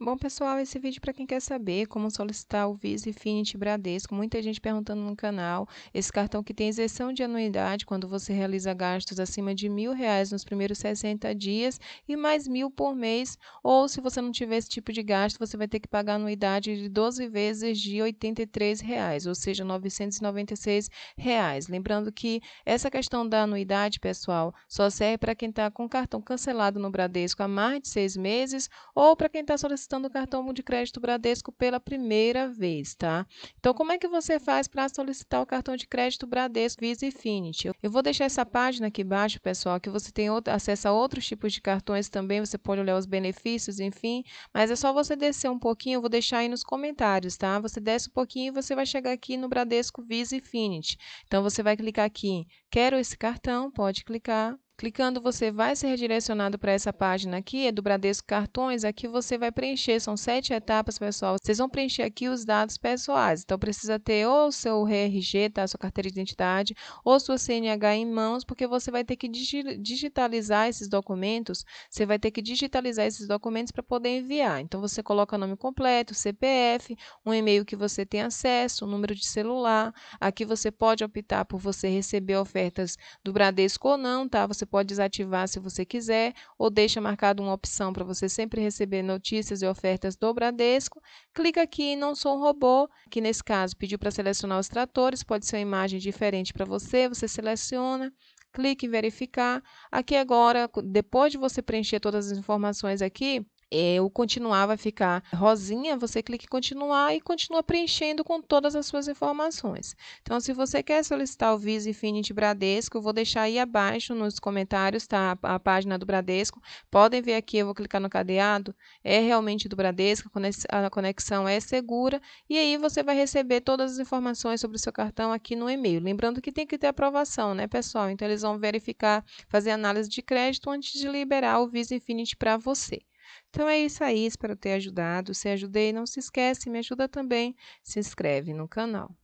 Bom, pessoal, esse vídeo é para quem quer saber como solicitar o Visa Infinity Bradesco. Muita gente perguntando no canal. Esse cartão que tem isenção de anuidade quando você realiza gastos acima de mil reais nos primeiros 60 dias e mais mil por mês. Ou se você não tiver esse tipo de gasto, você vai ter que pagar anuidade de 12 vezes de 83 reais, ou seja, 996 reais. Lembrando que essa questão da anuidade, pessoal, só serve para quem está com cartão cancelado no Bradesco há mais de seis meses ou para quem está solicitando solicitando o cartão de crédito Bradesco pela primeira vez, tá? Então, como é que você faz para solicitar o cartão de crédito Bradesco Visa Infinity? Eu vou deixar essa página aqui embaixo, pessoal, que você tem outro, acesso a outros tipos de cartões também, você pode olhar os benefícios, enfim, mas é só você descer um pouquinho, eu vou deixar aí nos comentários, tá? Você desce um pouquinho e você vai chegar aqui no Bradesco Visa Infinity. Então, você vai clicar aqui, quero esse cartão, pode clicar, Clicando, você vai ser redirecionado para essa página aqui, é do Bradesco Cartões. Aqui você vai preencher, são sete etapas, pessoal. Vocês vão preencher aqui os dados pessoais. Então, precisa ter ou o seu RRG, tá? Sua carteira de identidade, ou sua CNH em mãos, porque você vai ter que digitalizar esses documentos. Você vai ter que digitalizar esses documentos para poder enviar. Então, você coloca o nome completo, CPF, um e-mail que você tem acesso, o número de celular. Aqui você pode optar por você receber ofertas do Bradesco ou não, tá? Você pode desativar se você quiser, ou deixa marcado uma opção para você sempre receber notícias e ofertas do Bradesco. Clica aqui em Não Sou um Robô, que nesse caso pediu para selecionar os tratores, pode ser uma imagem diferente para você, você seleciona, clique em verificar. Aqui agora, depois de você preencher todas as informações aqui, eu continuar vai ficar rosinha, você clica em continuar e continua preenchendo com todas as suas informações. Então, se você quer solicitar o Visa Infinity Bradesco, eu vou deixar aí abaixo nos comentários, tá? A página do Bradesco. Podem ver aqui, eu vou clicar no cadeado, é realmente do Bradesco, a conexão é segura, e aí você vai receber todas as informações sobre o seu cartão aqui no e-mail. Lembrando que tem que ter aprovação, né, pessoal? Então, eles vão verificar, fazer análise de crédito antes de liberar o Visa Infinity para você. Então é isso aí, espero ter ajudado. Se ajudei, não se esquece, me ajuda também, se inscreve no canal.